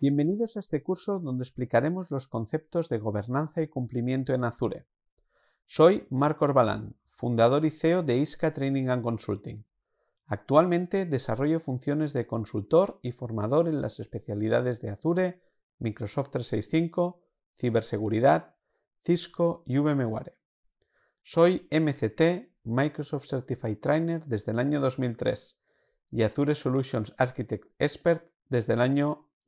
Bienvenidos a este curso donde explicaremos los conceptos de gobernanza y cumplimiento en Azure. Soy Marco Orbalán, fundador y CEO de ISCA Training and Consulting. Actualmente desarrollo funciones de consultor y formador en las especialidades de Azure, Microsoft 365, ciberseguridad, Cisco y VMware. Soy MCT, Microsoft Certified Trainer desde el año 2003 y Azure Solutions Architect Expert desde el año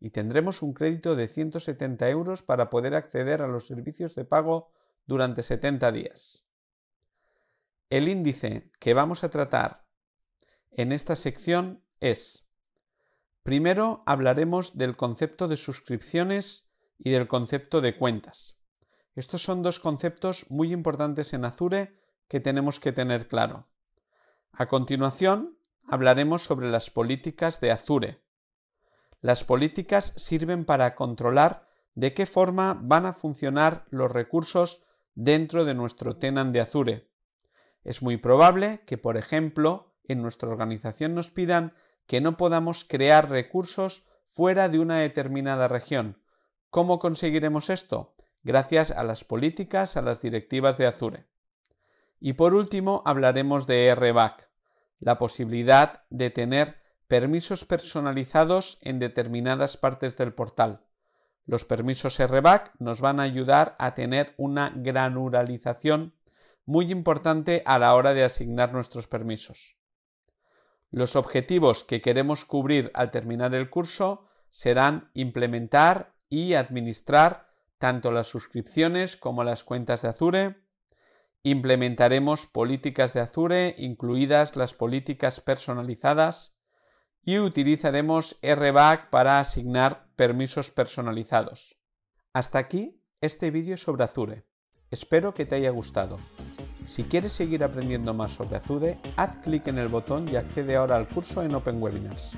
y tendremos un crédito de 170 euros para poder acceder a los servicios de pago durante 70 días. El índice que vamos a tratar en esta sección es, primero hablaremos del concepto de suscripciones y del concepto de cuentas. Estos son dos conceptos muy importantes en Azure que tenemos que tener claro. A continuación, hablaremos sobre las políticas de Azure, las políticas sirven para controlar de qué forma van a funcionar los recursos dentro de nuestro tenan de Azure. Es muy probable que, por ejemplo, en nuestra organización nos pidan que no podamos crear recursos fuera de una determinada región. ¿Cómo conseguiremos esto? Gracias a las políticas, a las directivas de Azure. Y por último, hablaremos de RBAC, la posibilidad de tener permisos personalizados en determinadas partes del portal. Los permisos RBAC nos van a ayudar a tener una granularización muy importante a la hora de asignar nuestros permisos. Los objetivos que queremos cubrir al terminar el curso serán implementar y administrar tanto las suscripciones como las cuentas de Azure. Implementaremos políticas de Azure, incluidas las políticas personalizadas y utilizaremos RBAC para asignar permisos personalizados. Hasta aquí este vídeo sobre Azure. Espero que te haya gustado. Si quieres seguir aprendiendo más sobre Azure, haz clic en el botón y accede ahora al curso en Open Webinars.